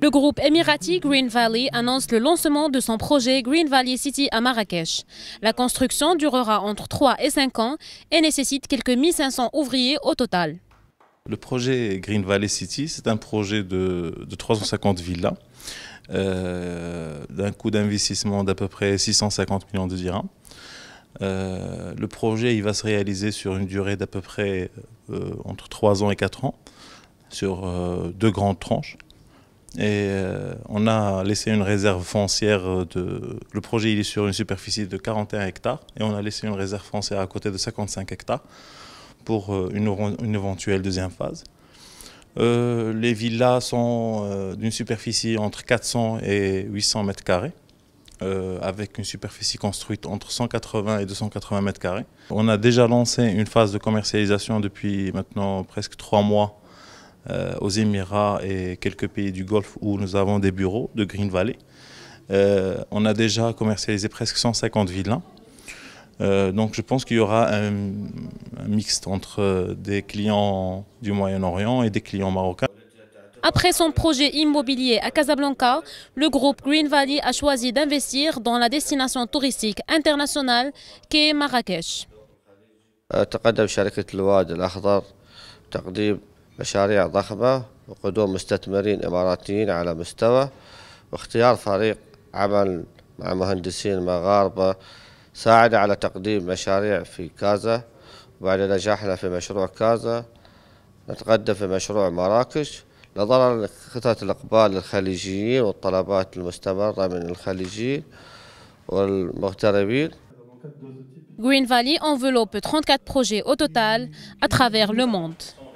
Le groupe Emirati Green Valley annonce le lancement de son projet Green Valley City à Marrakech. La construction durera entre 3 et 5 ans et nécessite quelques 1500 ouvriers au total. Le projet Green Valley City, c'est un projet de, 350 villas, euh, d'un coût d'investissement d'à peu près 650 millions de dirhams. Euh, le projet il va se réaliser sur une durée d'à peu près euh, entre 3 ans et 4 ans, sur deux grandes tranches. Et euh, on a laissé une réserve foncière euh, de. Le projet il est sur une superficie de 41 hectares et on a laissé une réserve foncière à côté de 55 hectares pour euh, une, une éventuelle deuxième phase. les villas sont d'une superficie entre 400 et 800 mètres carrés, avec une superficie construite entre 180 et 280 mètres carrés. On a déjà lancé une phase de commercialisation depuis maintenant presque trois mois euh, aux Émirats et quelques pays du Golfe où nous avons des bureaux de Green Valley. Euh, on a déjà commercialisé presque 150 villas. Euh, donc je pense qu'il y aura un, un mixte entre des clients du Moyen-Orient et des clients marocains. Après son projet immobilier à Casablanca, le groupe Green Valley a choisi d'investir dans la destination touristique internationale qu'est Marrakech. مشاريع ضخمة وقدوم مستثمرين إماراتيين على مستوى واختيار فريق عمل مع مهندسين مغاربة ساعد على تقديم مشاريع في كازا وبعد نجاحنا في مشروع كازا نتقدم في مشروع مراكش نظرا لخطه الإقبال للخليجيين والطلبات المستمرة من الخليجيين والمغتربين Green Valley enveloppe 34 projets au total à travers le monde.